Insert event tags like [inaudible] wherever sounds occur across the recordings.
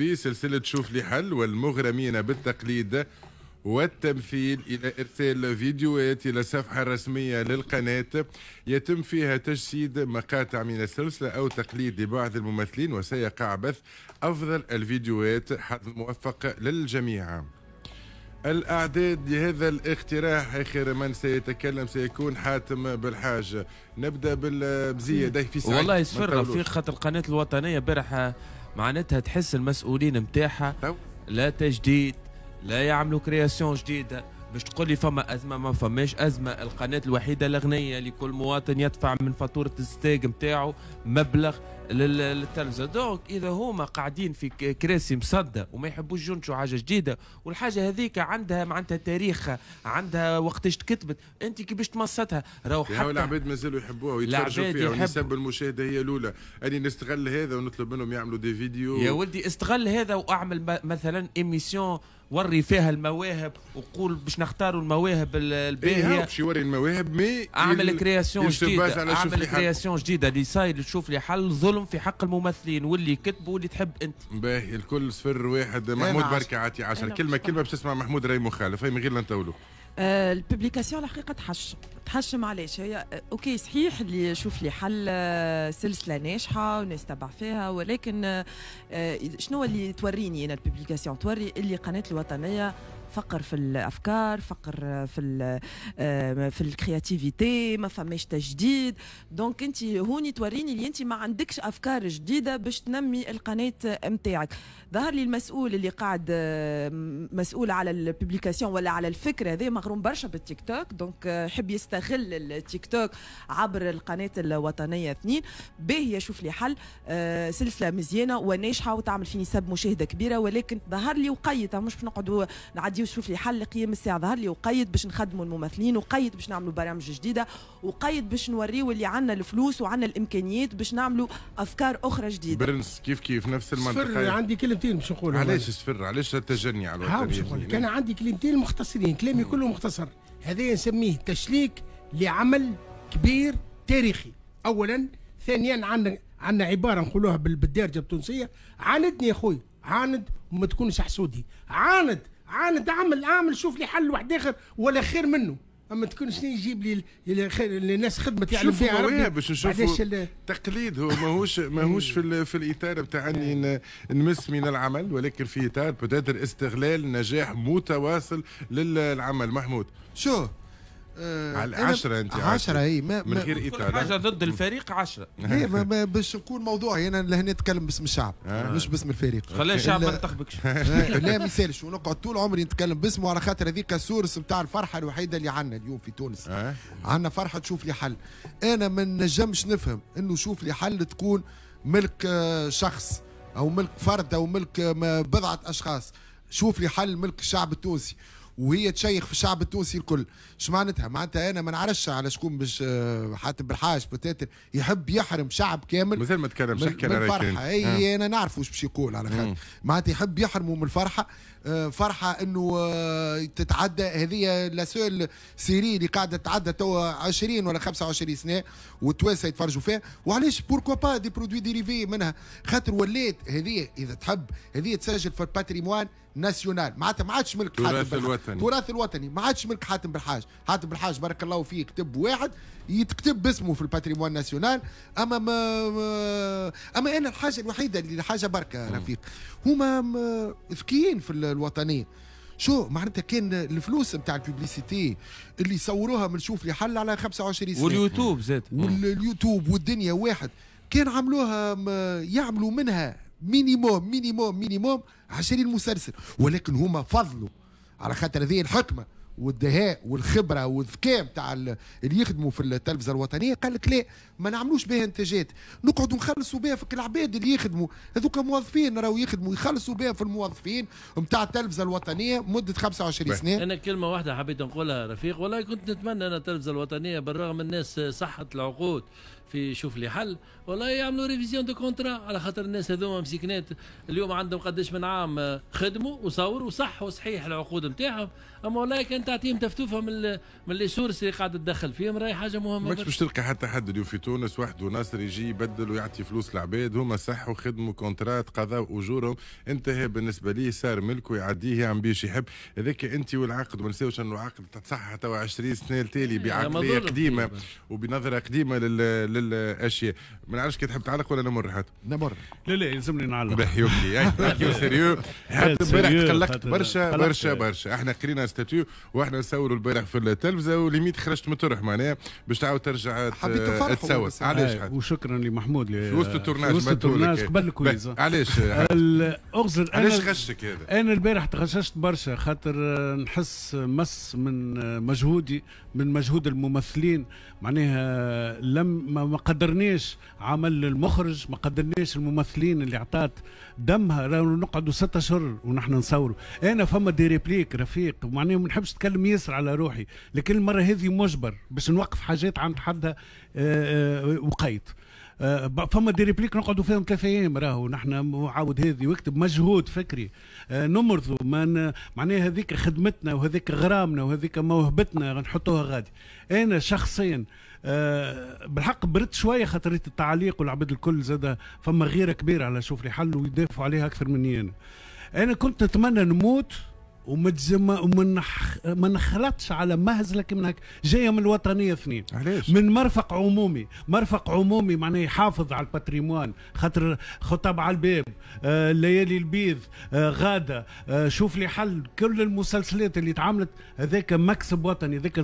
بسلسلة شوف لي حل والمغرمين بالتقليد والتمثيل إلى إرسال فيديوهات إلى الصفحة الرسمية للقناة يتم فيها تجسيد مقاطع من السلسلة أو تقليد لبعض الممثلين وسيقع بث أفضل الفيديوهات حظ موفق للجميع الأعداد لهذا الاقتراح آخر من سيتكلم سيكون حاتم بالحاج نبدأ بالبزية ده في والله يسفر في خط القناة الوطنية برحة معناتها تحس المسؤولين نتاعها لا تجديد لا يعملوا كرياسيون جديده باش تقول لي فما ازمه ما فماش ازمه القناه الوحيده الاغنيه لكل مواطن يدفع من فاتوره الستيك نتاعو مبلغ للتلفزه دونك اذا هما قاعدين في كراسي مصدى وما يحبوش ينشوا حاجه جديده والحاجه هذيك عندها معناتها تاريخها عندها وقتاش تكتبت انت كي باش تمصتها راهو حتى العباد مازالوا يحبوها ويتفرجوا فيها ونسب المشاهده هي الاولى اني نستغل هذا ونطلب منهم يعملوا دي فيديو يا ولدي استغل هذا واعمل مثلا ايميسيون وري فيها المواهب وقول باش نختاروا المواهب الباهيه إيه باش يوري المواهب مي اعمل كرياسيون جديده اعمل كرياسيون جديده اللي صاير تشوف لي حل ظلم في حق الممثلين واللي كتبوا واللي تحب انت باهي الكل صفر واحد إيه، محمود بركه عاطي 10 كلمه كلمه باش تسمع محمود راي مخالف هي من غير لا نطولوا آه، الببليكاسيون الحقيقه تحشم تحشم علاش هي آه، اوكي صحيح اللي شوف لي حل آه، سلسله ناجحه وناس تبع فيها ولكن شنو اللي توريني انا الببليكاسيون توري اللي قناه الوطنيه فقر في الافكار فقر في آه، في الكرياتيفيتي ما فماش تجديد دونك انت هوني توريني اللي انت ما عندكش افكار جديده باش تنمي القناه نتاعك ظهر لي المسؤول اللي قاعد آه، مسؤول على البوبليكاسيون ولا على الفكره هذه مغروم برشا بالتيك توك دونك آه، حب يستغل التيك توك عبر القناه الوطنيه اثنين باهي يشوف لي حل سلسله مزيانه وناجحه وتعمل في نسب مشاهده كبيره ولكن ظهر لي وقيت مش باش نقعدوا نعدي غادي يشوف لي حل قيام الساعه ظهر لي وقيد باش نخدموا الممثلين وقيد باش نعملوا برامج جديده وقيد باش نوريو اللي عندنا الفلوس وعندنا الامكانيات باش نعملوا افكار اخرى جديده برنس كيف كيف نفس المنطقه سفر عندي كلمتين باش نقول علاش سفر علاش التجني على الوطنيه كان عندي كلمتين مختصرين كلامي كله مختصر هذا نسميه تشليك لعمل كبير تاريخي اولا ثانيا عندنا عندنا عباره نقولوها بالدارجه التونسيه عاندني يا خويا عاند وما تكونش حسودي عاند عاند دعم الامل شوف لي حل واحد اخر ولا خير منه اما تكون شنو يجيب لي الناس خدمه يعلم فيها ربي باش نشوفوا تقليد هو ماهوش [laughs] إيه. ماهوش في في الاطار بتاع اني نمس من العمل ولكن في اطار بتقدر استغلال نجاح متواصل للعمل محمود شو آه على العشرة انت عشرة اي ما من غير اطار حاجه ضد الفريق عشرة [laughs] هي إيه، ما ما باش نكون موضوعي يعني انا لهنا نتكلم باسم الشعب آه. مش باسم الفريق خلي الشعب ما ينتخبكش [laughs] آه، لا ما يسالش ونقعد طول عمري نتكلم باسمه على خاطر هذيك السورس نتاع الفرحه الوحيده اللي عندنا اليوم في تونس آه. عندنا فرحه تشوف لي حل انا ما نجمش نفهم انه شوف لي حل تكون ملك آه، شخص او ملك فرد او ملك آه، بضعه اشخاص شوف لي حل ملك الشعب التونسي وهي تشيخ في الشعب التونسي الكل اش معناتها معناتها انا ما نعرفش على شكون باش آه، حاتم بالحاج بتاتر يحب يحرم شعب كامل مازال ما تكلمش شكل من الفرحه اي آه. انا نعرف واش باش يقول على خاطر معناتها يحب يحرموا من الفرحه آه، فرحه انه آه، تتعدى هذه لا سول سيري اللي قاعده تتعدى توا 20 ولا 25 سنه والتوانسه يتفرجوا فيها وعلاش بوركوا با دي برودوي ديريفي منها خاطر ولات هذه اذا تحب هذه تسجل في الباتريموان ناسيونال معناتها ما عادش ملك حاتم التراث الوطني التراث الوطني ما عادش ملك حاتم بالحاج حاتم بالحاج بارك الله فيه كتب واحد يتكتب باسمه في الباتريمون ناسيونال اما ما اما انا الحاجه الوحيده اللي حاجه بركه رفيق هما ذكيين في الوطنيه شو معناتها كان الفلوس نتاع الببليسيتي اللي صوروها من شوف لي حل على 25 سنه واليوتيوب زاد واليوتيوب والدنيا واحد كان عملوها يعملوا منها مينيموم مينيموم مينيموم 20 مسلسل ولكن هما فضلوا على خاطر هذه الحكمه والدهاء والخبره والذكاء نتاع اللي يخدموا في التلفزه الوطنيه قال لك لا ما نعملوش بها انتاجات نقعدوا نخلصوا بها في العباد اللي يخدموا هذوك موظفين راهو يخدموا يخلصوا بها في الموظفين نتاع التلفزه الوطنيه مده 25 سنه انا كلمه واحده حبيت نقولها رفيق والله كنت نتمنى انا التلفزه الوطنيه بالرغم الناس صحت العقود في شوف لي حل والله يعملوا ريفيزيون دو كونترا على خاطر الناس هذوما مسكنات اليوم عندهم قداش من عام آه، خدموا وصوروا وصح وصحيح العقود نتاعهم اما والله كان تعطيهم تفتوفه من من لي سورس اللي قاعد تدخل فيهم راهي حاجه مهمه ماكش باش تلقى حتى حد اليوم في تونس وحده ناصر يجي يبدل ويعطي فلوس لعباد هما صحوا خدموا كونترات قضاوا اجورهم انتهى بالنسبه ليه صار ملكه يعديه عم بيش يحب هذاك انت والعقد ما نساوش انه العقد تصحح توا 20 سنه تالي إيه، بعقليه قديمه إيه، وبنظره قديمه لل الاشياء ما نعرفش كي تحب تعلق ولا نمر حتى نمر لا لا يلزمني نعلق باهي اوكي [laughs] سيريو حتى البارح تقلقت برشا برشا برشا احنا قرينا ستاتيو واحنا نصوروا البارح في التلفزه وليميت خرجت من الطرح معناها باش تعاود ترجع تصور علاش آه، وشكرا لمحمود في وسط التورناج وسط التورناج قبل الكويز [laughs] علاش اغزر علاش غشك هذا انا البارح تغششت برشا خاطر آه، نحس مس من آه، مجهودي من مجهود الممثلين معناها لم ما قدرنيش عمل المخرج ما قدرنيش الممثلين اللي عطات دمها لو نقعدوا ستة اشهر ونحن نصوروا انا فما دي ريبليك رفيق معناها ما نحبش نتكلم ياسر على روحي لكن المره هذه مجبر باش نوقف حاجات عند حدها آه، آه، وقيت آه، فما دي ريبليك نقعدوا فيهم ثلاثة ايام راهو نحن عاود هذه واكتب مجهود فكري آه، نمرضوا ما معناها هذيك خدمتنا وهذيك غرامنا وهذيك موهبتنا نحطوها غادي انا شخصيا أه بالحق برد شويه خاطر التعليق والعباد الكل زاد فما غيره كبيره على شوف لي حل ويدافعوا عليها اكثر مني انا انا كنت اتمنى نموت وما وما نخلطش على مهزلك منك جايه من الوطنيه اثنين علاش من مرفق عمومي مرفق عمومي معناه يحافظ على الباتريموان خاطر خطاب على الباب آه ليالي البيض آه غاده آه شوف لي حل كل المسلسلات اللي تعملت هذاك مكسب وطني هذاك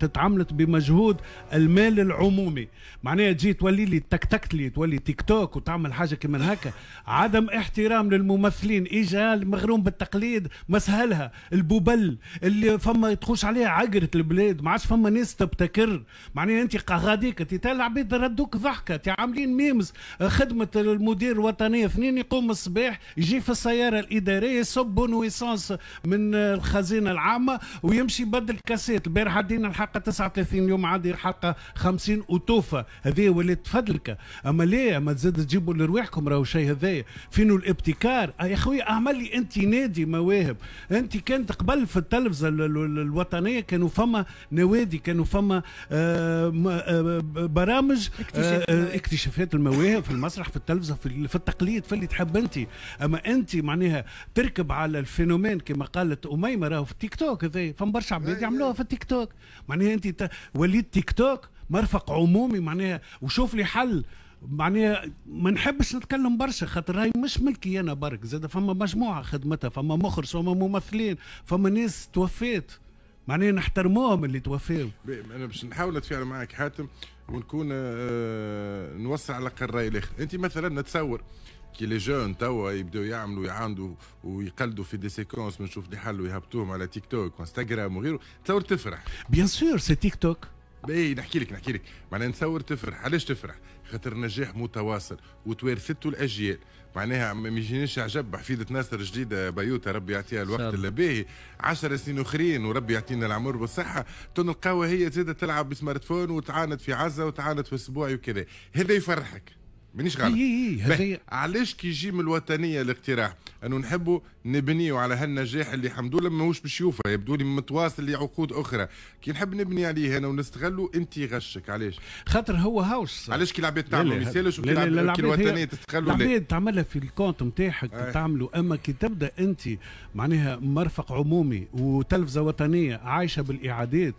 تتعاملت بمجهود المال العمومي معناها تجي تولي لي تكتكت لي تولي تيك توك وتعمل حاجه كيما هكا عدم احترام للممثلين ايجا مغروم بالتقليد ما سهلها عليها البوبل اللي فما تخش عليها عقرة البلاد ما عادش فما ناس تبتكر معناها انت غاديك انت العباد ردوك ضحكه انت عاملين ميمز خدمه المدير الوطنيه اثنين يقوم الصباح يجي في السياره الاداريه يصب بونويسونس من الخزينه العامه ويمشي يبدل كاسات البارحه دينا الحلقه 39 اليوم عادي الحلقه 50 وتوفى هذه ولات فدلكه اما ليه اما تزيد تجيبوا لرواحكم راهو شيء هذايا فينو الابتكار يا خويا اعمل لي انت نادي مواهب انت انت كانت قبل في التلفزه الوطنيه كانوا فما نوادي كانوا فما آه، آه، برامج آه، اكتشافات المواهب في المسرح في التلفزه في التقليد في اللي تحب انت اما انت معناها تركب على الفينومين كما قالت اميمه راهو في التيك توك هذا فما برشا عباد أيوة. يعملوها في التيك توك معناها انت وليت تيك توك مرفق عمومي معناها وشوف لي حل معناها يعني ما نحبش نتكلم برشا خاطر هاي مش ملكي انا برك زاد فما مجموعه خدمتها فما مخرج فما ممثلين فما ناس توفات معناها نحترموهم اللي توفوا انا باش نحاول نتفاعل معك حاتم ونكون آه نوسع على الراي الاخر انت مثلا نتصور كي لي جون توا يبداو يعملوا يعاندوا ويقلدوا في دي سيكونس ونشوف اللي حلوا يهبطوهم على تيك توك وانستغرام وغيره تصور تفرح بيان سور سي تيك توك باهي نحكي لك نحكي لك معناها نتصور تفرح علاش تفرح خاطر نجاح متواصل وتوارثته الاجيال معناها ما يجينيش عجب حفيدة ناصر جديدة بيوتا ربي يعطيها الوقت باهي 10 سنين اخرين وربي يعطينا العمر والصحة تنلقاوها هي زادة تلعب بسمارت فون وتعاند في عزة وتعاند في اسبوعي وكذا هذا يفرحك مانيش غلط اي علاش كي يجي من الوطنيه الاقتراح انه نحبوا نبنيوا على هالنجاح اللي الحمد لله ماهوش بشيوفه يبدو لي متواصل لعقود اخرى كي نحب نبني عليه انا ونستغلوا انت غشك علاش خاطر هو هاوس علاش كي العباد تعملوا مثالش وكي الوطنيه تستغلوا العباد تعملها في الكونت نتاعك إيه. تعملوا اما كي تبدا انت معناها مرفق عمومي وتلفزه وطنيه عايشه بالاعادات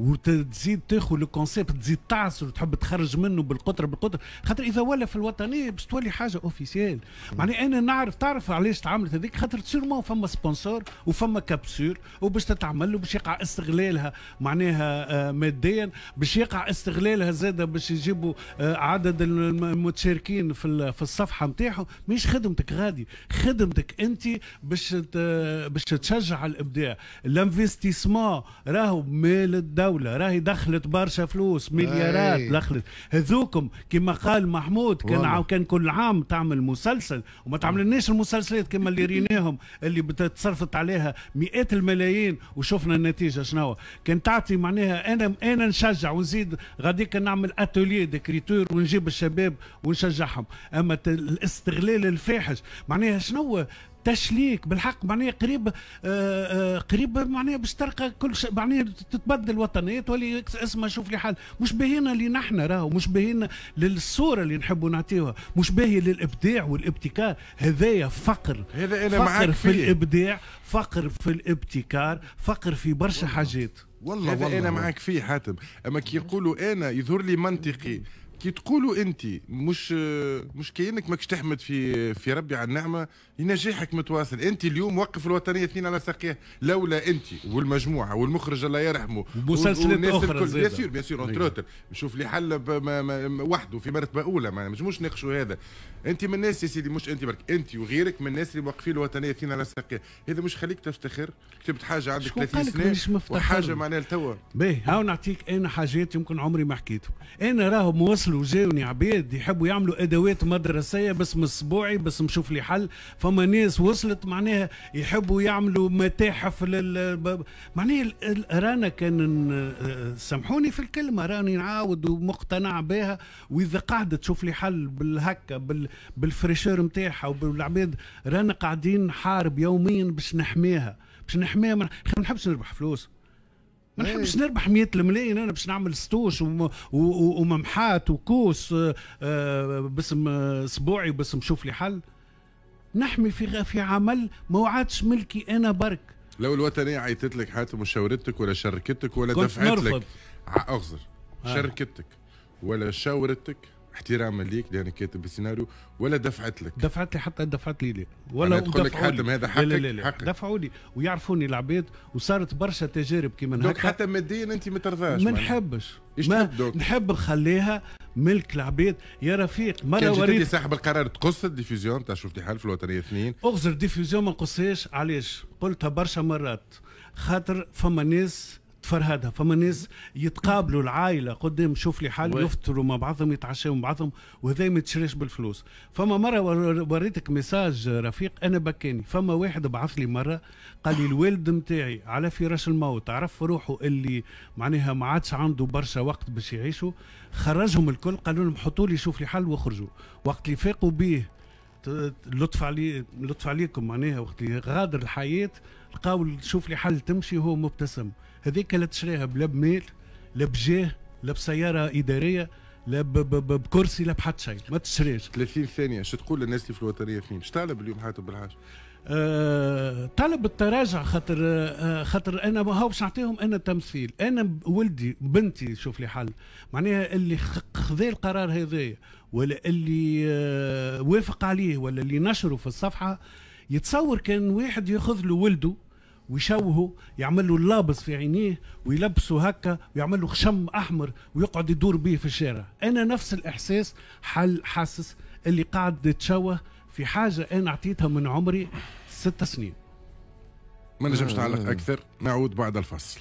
وتزيد تاخذ الكونسيبت تزيد تعصر وتحب تخرج منه بالقطر بالقطر خاطر اذا ولا في الوطنيه باش تولي حاجه اوفيسيال معناها انا نعرف تعرف علاش تعملت هذيك خاطر سيرمون فما سبونسور وفما كابسور وباش تتعمل وباش يقع استغلالها معناها آه، ماديا باش يقع استغلالها زاده باش يجيبوا آه، عدد المتشاركين في في الصفحه نتاعهم مش خدمتك غادي خدمتك انت باش باش تشجع الابداع الانفستيسمون راهو مال الدوله الدوله راهي دخلت برشا فلوس مليارات دخلت هذوكم كما قال محمود كان عاو كان كل عام تعمل مسلسل وما تعملناش المسلسلات كما اللي ريناهم اللي تصرفت عليها مئات الملايين وشفنا النتيجه شنو كان تعطي معناها انا انا نشجع ونزيد غاديك نعمل اتولي ديكريتور ونجيب الشباب ونشجعهم اما الاستغلال الفاحش معناها شنو تشليك بالحق معناها قريب آه، آه، قريب معناها باش ترقى كل شيء معناها تتبدل وطنيه تولي اسمها شوف لي حل مش باهينا اللي نحن راهو مش باهينا للصوره اللي نحبوا نعطيوها مش باهي للابداع والابتكار هذايا فقر هذا انا فقر في الابداع فقر في الابتكار فقر في برشا حاجات والله هذا والله انا معاك فيه حاتم اما كي يقولوا انا يظهر لي منطقي كي تقولوا انت مش مش كانك ماكش تحمد في في ربي على النعمه لنجاحك متواصل انت اليوم وقف الوطنيه اثنين على ساقيه لولا انت والمجموعه والمخرج الله يرحمه ومسلسلات اخرى بيان سور بيان سور نعم. اونتروتر نشوف لي حل وحده في مرتبه اولى ما نجموش ناقشوا هذا انت من الناس يا سيدي مش انت برك انت وغيرك من الناس اللي موقفين الوطنيه اثنين على ساقيه هذا مش خليك تفتخر كتبت حاجه عندك 30 سنه وحاجه معناها لتوا باهي هاو نعطيك انا حاجات يمكن عمري ما حكيتهم انا راهو موصل اتصلوا جاوني عباد يحبوا يعملوا ادوات مدرسيه باسم اسبوعي باسم شوف لي حل فما ناس وصلت معناها يحبوا يعملوا متاحف لل معناها رانا كان سامحوني في الكلمه راني نعاود ومقتنع بها واذا قاعده تشوف لي حل بالهكا بال... بالفريشور نتاعها وبالعباد رانا قاعدين نحارب يوميا باش نحميها باش نحميها ما من... نحبش نربح فلوس ما إيه. نحبش نربح 100 الملايين انا باش نعمل ستوش وممحات وكوس آه، آه، باسم اسبوعي آه، باسم نشوف لي حل نحمي في في عمل ما عادش ملكي انا برك لو الوطنية عيطت لك حاتم مشاورتك ولا شركتك ولا دفعت لك اخزر شركتك ولا شاورتك احتراما ليك لانك كاتب السيناريو ولا دفعت لك دفعت لي حتى دفعت لي ليه ولا تقول لك حاتم هذا حقك لا لا لا حقك دفعوا لي ويعرفوني العباد وصارت برشا تجارب كيما هكا حتى ماديا انت ما ترضاش ما نحبش ما نحب نخليها ملك العبيد يا رفيق مره وريت صاحب القرار تقص الديفيزيون تاع شفتي حال في الوطنيه اثنين اغزر ديفيزيون ما نقصهاش علاش قلتها برشا مرات خاطر فما ناس تفرهدها فما ناس يتقابلوا العائله قدام إيه شوف لي حل يفطروا مع بعضهم يتعشوا مع بعضهم وهذا ما يتشراش بالفلوس فما مره وريتك ميساج رفيق انا بكاني فما واحد بعث لي مره قال لي الوالد نتاعي على فراش الموت عرف روحه اللي معناها ما عادش عنده برشا وقت باش يعيشوا خرجهم الكل قالوا لهم حطوا لي شوف لي حل وخرجوا وقت اللي فاقوا به لطف علي لطف عليكم معناها وقت غادر الحياه لقاو شوف لي حل تمشي وهو مبتسم هذيك لا تشريها بلا بمال لا بجاه لا بسياره اداريه لا بكرسي لا بحد شيء ما تشريش 30 ثانيه شو تقول للناس اللي في الوطنيه فين؟ شو تعلم اليوم حاتم بالحاج؟ أه طلب التراجع خاطر أه خاطر انا ما باش نعطيهم انا تمثيل انا ولدي بنتي شوف لي حل معناها اللي خذا القرار هذايا ولا اللي أه وافق عليه ولا اللي نشره في الصفحه يتصور كان واحد ياخذ له ولده ويشوهه يعمل له اللابس في عينيه ويلبسه هكا ويعمل له خشم احمر ويقعد يدور به في الشارع انا نفس الاحساس حل حاسس اللي قاعد يتشوه في حاجه انا اعطيتها من عمري ست سنين ما نجمش نعلق آه. اكثر نعود بعد الفصل